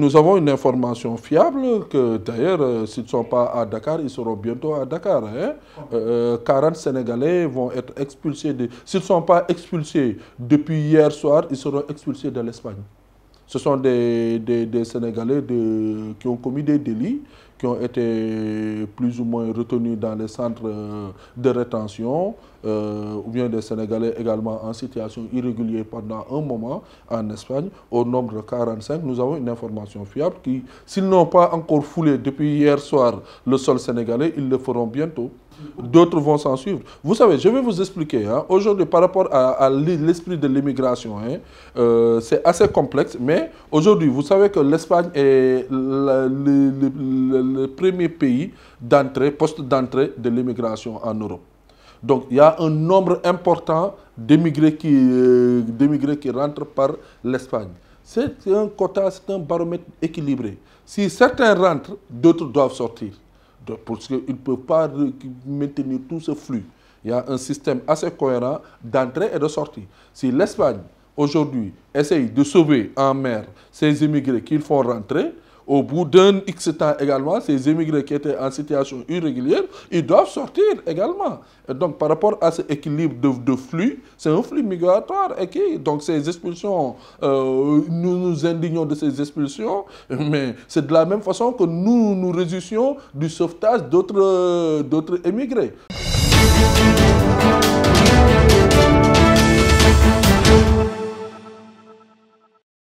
Nous avons une information fiable que d'ailleurs, euh, s'ils ne sont pas à Dakar, ils seront bientôt à Dakar. 40 hein. euh, euh, Sénégalais vont être expulsés. S'ils ne sont pas expulsés depuis hier soir, ils seront expulsés de l'Espagne. Ce sont des, des, Sénégalais de... qui ont commis des délits qui ont été plus ou moins retenus dans les centres euh, de rétention, euh, ou bien des Sénégalais également en situation irrégulière pendant un moment en Espagne, au nombre de 45. Nous avons une information fiable qui, s'ils n'ont pas encore foulé depuis hier soir le sol sénégalais, ils le feront bientôt. D'autres vont s'en suivre. Vous savez, je vais vous expliquer. Hein. aujourd'hui, par rapport à, l'esprit de l'immigration, hein, euh, c'est assez complexe. Mais aujourd'hui, vous savez que l'Espagne est le premier pays d'entrée, poste d'entrée de l'immigration en Europe. Donc il y a un nombre important d'émigrés qui, euh, qui rentrent par l'Espagne. C'est un quota, c'est un baromètre équilibré. Si certains rentrent, d'autres doivent sortir. parce qu'ils ne peuvent pas maintenir tout ce flux. Il y a un système assez cohérent d'entrée et de sortie. Si l'Espagne, aujourd'hui, essaye de sauver en mer ces immigrés qu'ils font rentrer, au bout d'un X temps également, ces émigrés qui étaient en situation irrégulière, ils doivent sortir également. donc, par rapport à cet équilibre de, de flux, c'est un flux migratoire. Et qui, donc, ces expulsions, euh, nous nous indignons de ces expulsions, mais c'est de la même façon que nous nous résistions du sauvetage d'autres émigrés.